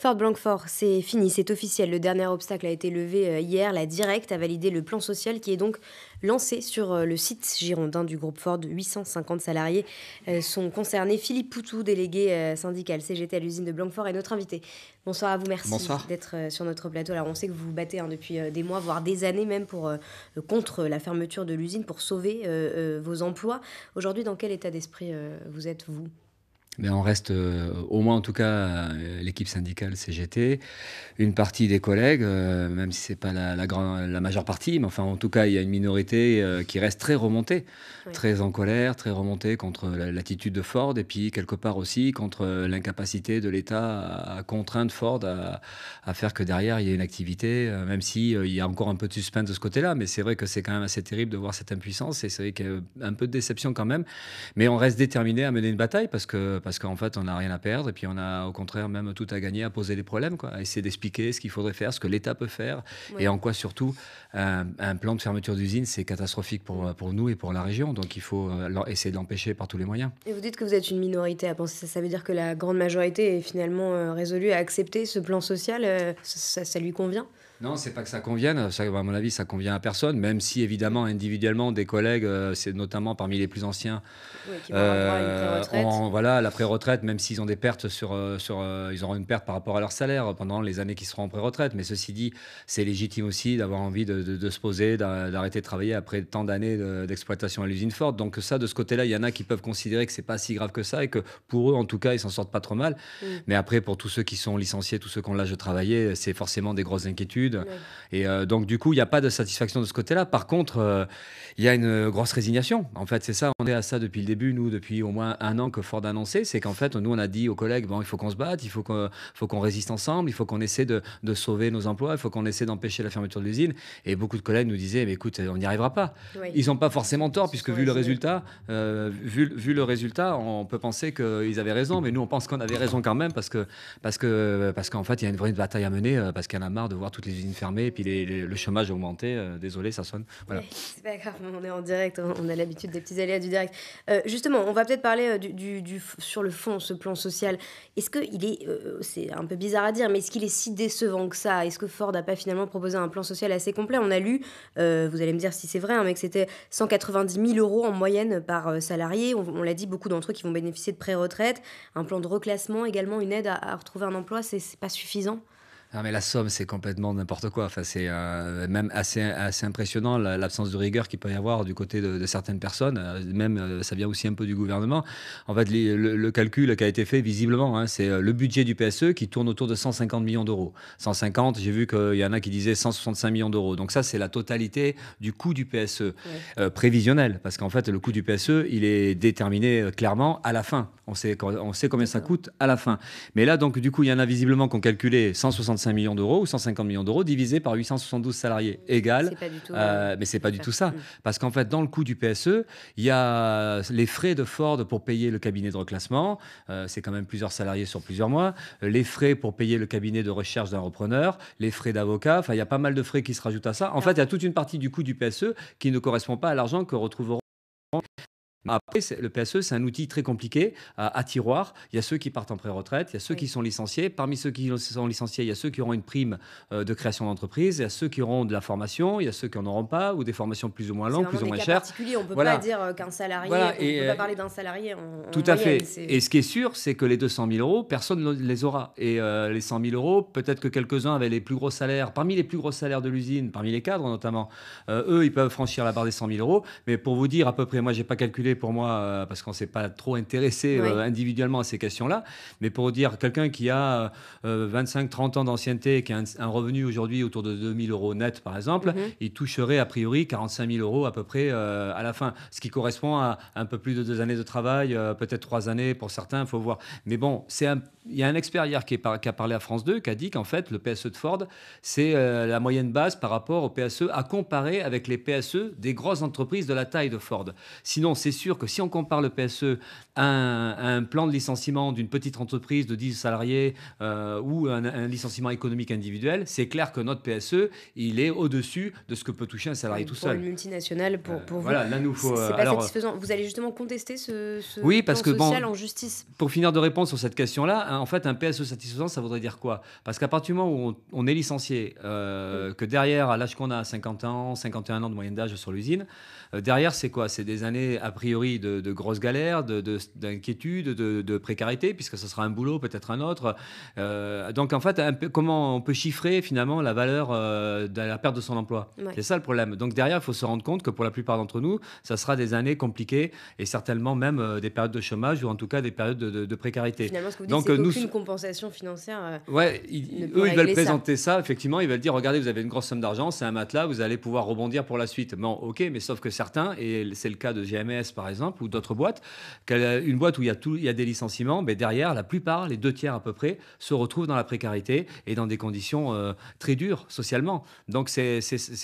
Ford Blanquefort, c'est fini, c'est officiel. Le dernier obstacle a été levé euh, hier. La directe a validé le plan social qui est donc lancé sur euh, le site girondin du groupe Ford. 850 salariés euh, sont concernés. Philippe Poutou, délégué syndical CGT à l'usine de Blanquefort, est notre invité. Bonsoir à vous, merci d'être sur notre plateau. Alors on sait que vous vous battez hein, depuis des mois, voire des années même, pour, contre la fermeture de l'usine, pour sauver vos emplois. Aujourd'hui, dans quel état d'esprit vous êtes, vous mais ben, on reste, euh, au moins en tout cas, euh, l'équipe syndicale CGT, une partie des collègues, euh, même si ce n'est pas la, la, la, majeure partie, mais enfin en tout cas, il y a une minorité qui reste très remontée, très en colère, très remontée contre l'attitude de Ford et puis quelque part aussi contre l'incapacité de l'État à, contraindre Ford à, à, faire que derrière il y ait une activité, même s'il il y a encore un peu de suspense de ce côté-là, mais c'est vrai que c'est quand même assez terrible de voir cette impuissance et c'est vrai qu'il y a un peu de déception quand même, mais on reste déterminé à mener une bataille parce que parce qu'en fait, on n'a rien à perdre et puis on a au contraire même tout à gagner à poser des problèmes, à essayer d'expliquer ce qu'il faudrait faire, ce que l'État peut faire et en quoi surtout un, plan de fermeture d'usine, c'est catastrophique pour, nous et pour la région. Donc il faut euh, essayer de l'empêcher par tous les moyens. Et vous dites que vous êtes une minorité à penser ça. Ça veut dire que la grande majorité est finalement euh, résolue à accepter ce plan social. Euh, ça lui convient non, c'est pas que ça convienne. à mon avis, ça convient à personne, même si évidemment individuellement des collègues, euh, c'est notamment parmi les plus anciens, qui euh, avoir une euh, voilà la pré-retraite, même s'ils ont des pertes sur euh, sur, ils auront une perte par rapport à leur salaire pendant les années qui seront en pré-retraite. Mais ceci dit, c'est légitime aussi d'avoir envie de, se poser, d'arrêter de travailler après tant d'années d'exploitation à l'usine forte. Donc ça, de ce côté-là, il y en a qui peuvent considérer que c'est pas si grave que ça et que pour eux, en tout cas, ils s'en sortent pas trop mal. Mm. Mais après, pour tous ceux qui sont licenciés, tous ceux qui ont l'âge de travailler, c'est forcément des grosses inquiétudes. Et euh, donc, du coup, il n'y a pas de satisfaction de ce côté-là. Par contre, euh, il y a une grosse résignation. En fait, c'est ça. On est à ça depuis le début, nous, depuis au moins un an que Ford a annoncé. C'est qu'en fait, nous, on a dit aux collègues, bon, il faut qu'on se batte, il faut qu'on résiste ensemble, il faut qu'on essaie de, sauver nos emplois, il faut qu'on essaie d'empêcher la fermeture de l'usine. Et beaucoup de collègues nous disaient, mais écoute, on n'y arrivera pas. Ils n'ont pas forcément tort, puisque vu le, résultat, euh, vu, le résultat, on peut penser qu'ils avaient raison, mais nous, on pense qu'on avait raison quand même, parce qu'en parce que, parce qu'en fait, il y a une vraie bataille à mener, parce qu'il y en a marre de voir toutes les usines et puis le chômage a augmenté. Euh, désolé, ça sonne. on est en direct, hein, on a l'habitude des petits aléas du direct. Euh, justement, on va peut-être parler euh, du, sur le fond, ce plan social. Est-ce qu'il est, c'est un peu bizarre à dire, mais est-ce qu'il est si décevant que ça Est-ce que Ford n'a pas finalement proposé un plan social assez complet On a lu, vous allez me dire si c'est vrai, hein, mais que c'était 190 000 euros en moyenne par salarié. On, l'a dit, beaucoup d'entre eux qui vont bénéficier de pré-retraite, un plan de reclassement également, une aide à retrouver un emploi, c'est pas suffisant non, mais la Somme, c'est complètement n'importe quoi. Enfin, c'est euh, même assez, assez impressionnant l'absence de rigueur qu'il peut y avoir du côté de, certaines personnes. Euh, même, euh, ça vient aussi un peu du gouvernement. En fait, le, calcul qui a été fait, visiblement, hein, c'est le budget du PSE qui tourne autour de 150 millions d'euros. 150, j'ai vu qu'il y en a qui disaient 165 millions d'euros. Donc ça, c'est la totalité du coût du PSE prévisionnel. Parce qu'en fait, le coût du PSE, il est déterminé clairement à la fin. On sait, on sait combien ça coûte à la fin. Mais là, donc, du coup, il y en a visiblement qui ont calculé 165 millions d'euros ou 150 millions d'euros divisé par 872 salariés égale. Euh, euh, mais c'est pas du tout ça. Parce qu'en fait, dans le coût du PSE, il y a euh, les frais de Ford pour payer le cabinet de reclassement. Euh, c'est quand même plusieurs salariés sur plusieurs mois. Les frais pour payer le cabinet de recherche d'un repreneur. Les frais d'avocat. Enfin, il y a pas mal de frais qui se rajoutent à ça. En ah. fait, il y a toute une partie du coût du PSE qui ne correspond pas à l'argent que retrouveront après, le PSE, c'est un outil très compliqué à, tiroir. Il y a ceux qui partent en pré-retraite, il y a ceux qui sont licenciés. Parmi ceux qui sont licenciés, il y a ceux qui auront une prime euh, de création d'entreprise, il y a ceux qui auront de la formation, il y a ceux qui n'en auront pas, ou des formations plus ou moins longues, plus ou moins chères. C'est particulier, on ne peut pas dire euh, qu'un salarié, on ne peut pas euh, parler d'un salarié. tout à fait. Et ce qui est sûr, c'est que les 200 000 euros, personne ne les aura. Et les 100 000 euros, peut-être que quelques-uns avaient les plus gros salaires, parmi les plus gros salaires de l'usine, parmi les cadres notamment, eux, ils peuvent franchir la barre des 100 000 euros. Mais pour vous dire à peu près, moi, j'ai pas calculé pour moi euh, parce qu'on ne s'est pas trop intéressé euh, individuellement à ces questions-là. Mais pour dire, quelqu'un qui a 25-30 euh, ans d'ancienneté et qui a un, revenu aujourd'hui autour de 2000 euros net, par exemple, mm-hmm. il toucherait a priori 45 000 euros à peu près à la fin, ce qui correspond à un peu plus de deux années de travail, peut-être trois années pour certains, il faut voir. Mais bon, il y a un expert hier qui, a parlé à France 2 qui a dit qu'en fait, le PSE de Ford, c'est la moyenne basse par rapport au PSE à comparer avec les PSE des grosses entreprises de la taille de Ford. Sinon, c'est sûr que si on compare le PSE à un, plan de licenciement d'une petite entreprise de 10 salariés euh, ou un, un, licenciement économique individuel, c'est clair que notre PSE, il est au-dessus de ce que peut toucher un salarié tout seul. Pour une multinationale, pour, euh, vous, voilà, là, nous faut, c'est euh, pas satisfaisant. Vous allez justement contester ce, oui, parce que, social bon, en justice. Pour finir de répondre sur cette question-là, en fait, un PSE satisfaisant, ça voudrait dire quoi Parce qu'à partir du moment où on, est licencié, que derrière, à l'âge qu'on a, 50 ans, 51 ans de moyenne d'âge sur l'usine, derrière, c'est quoi C'est des années après de, grosses galères, d'inquiétudes, de, de, précarité, puisque ce sera un boulot, peut-être un autre. Euh, donc en fait, un comment on peut chiffrer finalement la valeur euh, de la perte de son emploi C'est ça le problème. Donc derrière, il faut se rendre compte que pour la plupart d'entre nous, ça sera des années compliquées et certainement même euh, des périodes de chômage ou en tout cas des périodes de, précarité. Finalement, ce que vous donc, dites, c'est nous... compensation financière. ouais, ils, eux, ils veulent présenter ça. effectivement, ils veulent dire, regardez, vous avez une grosse somme d'argent, c'est un matelas, vous allez pouvoir rebondir pour la suite. Bon, ok, mais sauf que certains, et c'est le cas de GMS par par exemple, ou d'autres boîtes, une boîte où il y a, tout, il y a des licenciements, mais derrière, la plupart, les deux tiers à peu près, se retrouvent dans la précarité et dans des conditions euh, très dures socialement. Donc c'est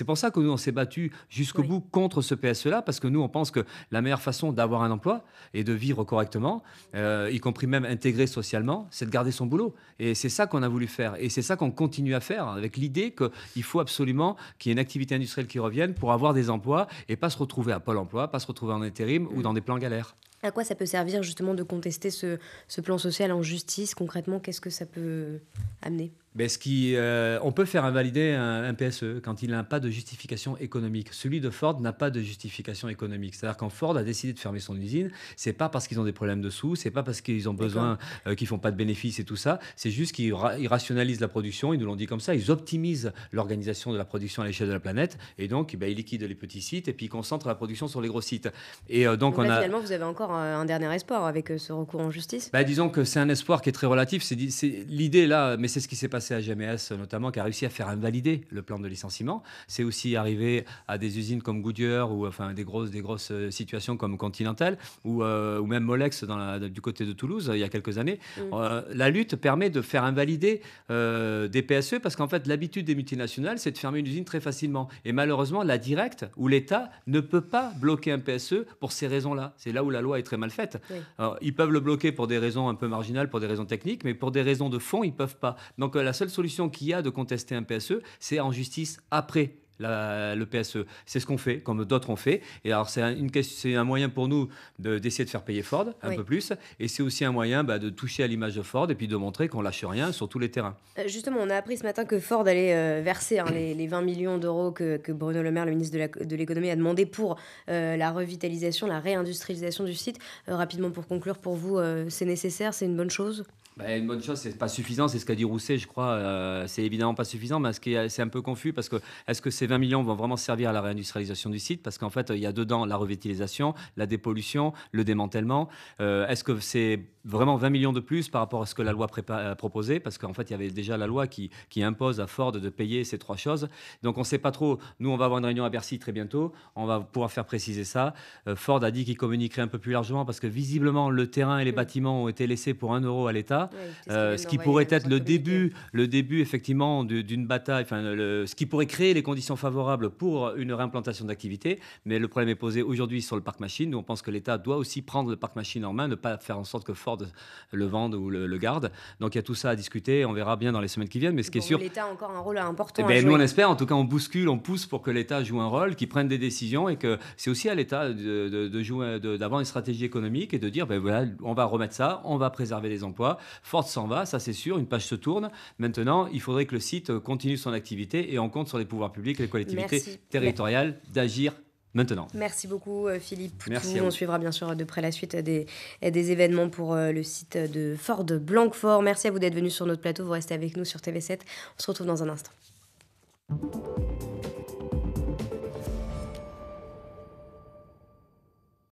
pour ça que nous, on s'est battu jusqu'au bout contre ce PSE-là, parce que nous, on pense que la meilleure façon d'avoir un emploi et de vivre correctement, euh, y compris même intégré socialement, c'est de garder son boulot. Et c'est ça qu'on a voulu faire. Et c'est ça qu'on continue à faire, avec l'idée qu'il faut absolument qu'il y ait une activité industrielle qui revienne pour avoir des emplois et pas se retrouver à Pôle emploi, pas se retrouver en intérim ou mm. dans des plans galères. À quoi ça peut servir justement de contester ce plan social en justice Concrètement, qu'est-ce que ça peut, amener ben, ce qui, euh, on peut faire invalider un, PSE quand il n'a pas de justification économique. Celui de Ford n'a pas de justification économique. C'est-à-dire quand Ford a décidé de fermer son usine, c'est pas parce qu'ils ont des problèmes de sous, c'est pas parce qu'ils ont besoin, qu'ils euh, qu'ils font pas de bénéfices et tout ça. C'est juste qu'ils rationalisent la production. Ils nous l'ont dit comme ça. Ils optimisent l'organisation de la production à l'échelle de la planète et donc ben ils liquident les petits sites et puis ils concentrent la production sur les gros sites. Et euh, donc, bah, on a... Finalement, vous avez encore un, dernier espoir avec ce recours en justice. Bah, disons que c'est un espoir qui est très relatif. C'est l'idée là c'est ce qui s'est passé à GMS notamment, qui a réussi à faire invalider le plan de licenciement. C'est aussi arrivé à des usines comme Goodyear ou enfin des grosses, des grosses euh, situations comme Continental ou, euh, même Molex dans du côté de Toulouse euh, il y a quelques années. Mm. la lutte permet de faire invalider des PSE parce qu'en fait l'habitude des multinationales c'est de fermer une usine très facilement. Et malheureusement la directe ou l'État ne peut pas bloquer un PSE pour ces raisons-là. C'est là où la loi est très mal faite. ils peuvent le bloquer pour des raisons un peu marginales, pour des raisons techniques, mais pour des raisons de fond ils peuvent pas. Donc euh, la seule solution qu'il y a de contester un PSE, c'est en justice après le PSE. C'est ce qu'on fait, comme d'autres ont fait. Et alors, c'est un, moyen pour nous d'essayer de, faire payer Ford un peu plus. Et c'est aussi un moyen bah, de toucher à l'image de Ford et puis de montrer qu'on lâche rien sur tous les terrains. Euh, justement, on a appris ce matin que Ford allait euh, verser hein, les, 20 millions d'euros que, Bruno Le Maire, le ministre de l'économie, a demandé pour la revitalisation, la réindustrialisation du site. rapidement, pour conclure, pour vous, c'est nécessaire, c'est une bonne chose bah, une bonne chose, c'est pas suffisant, c'est ce qu'a dit Rousset, je crois. Euh, c'est évidemment pas suffisant, mais c'est un peu confus parce que est-ce que ces 20 millions vont vraiment servir à la réindustrialisation du site Parce qu'en fait, il y a dedans la revitalisation, la dépollution, le démantèlement. Euh, est-ce que c'est vraiment 20 millions de plus par rapport à ce que la loi euh, proposait Parce qu'en fait, il y avait déjà la loi qui, impose à Ford de payer ces trois choses. Donc on ne sait pas trop. Nous, on va avoir une réunion à Bercy très bientôt. On va pouvoir faire préciser ça. Ford a dit qu'il communiquerait un peu plus largement parce que visiblement, le terrain et les mm. bâtiments ont été laissés pour 1 euro à l'État. Euh, ce qui pourrait être le début, le début effectivement d'une bataille, enfin, ce qui pourrait créer les conditions favorables pour une réimplantation d'activité. Mais le problème est posé aujourd'hui sur le parc machine. Nous, on pense que l'État doit aussi prendre le parc machine en main, ne pas faire en sorte que Ford le vende ou le, garde. Donc il y a tout ça à discuter. On verra bien dans les semaines qui viennent. Mais ce qui est sûr. L'État a encore un rôle important. Eh à ben, jouer. Nous, on espère. En tout cas, on bouscule, on pousse pour que l'État joue un rôle, qu'il prenne des décisions et que c'est aussi à l'État de, jouer, d'avoir une stratégie économique et de dire ben voilà, on va remettre ça, on va préserver les emplois, Ford s'en va, ça c'est sûr, une page se tourne. Maintenant, il faudrait que le site continue son activité et on compte sur les pouvoirs publics et les collectivités territoriales d'agir maintenant. Merci beaucoup euh, Philippe Merci on suivra bien sûr de près la suite des, des événements pour euh, le site de Ford Blanquefort. Merci à vous d'être venu sur notre plateau. Vous restez avec nous sur TV7. On se retrouve dans un instant.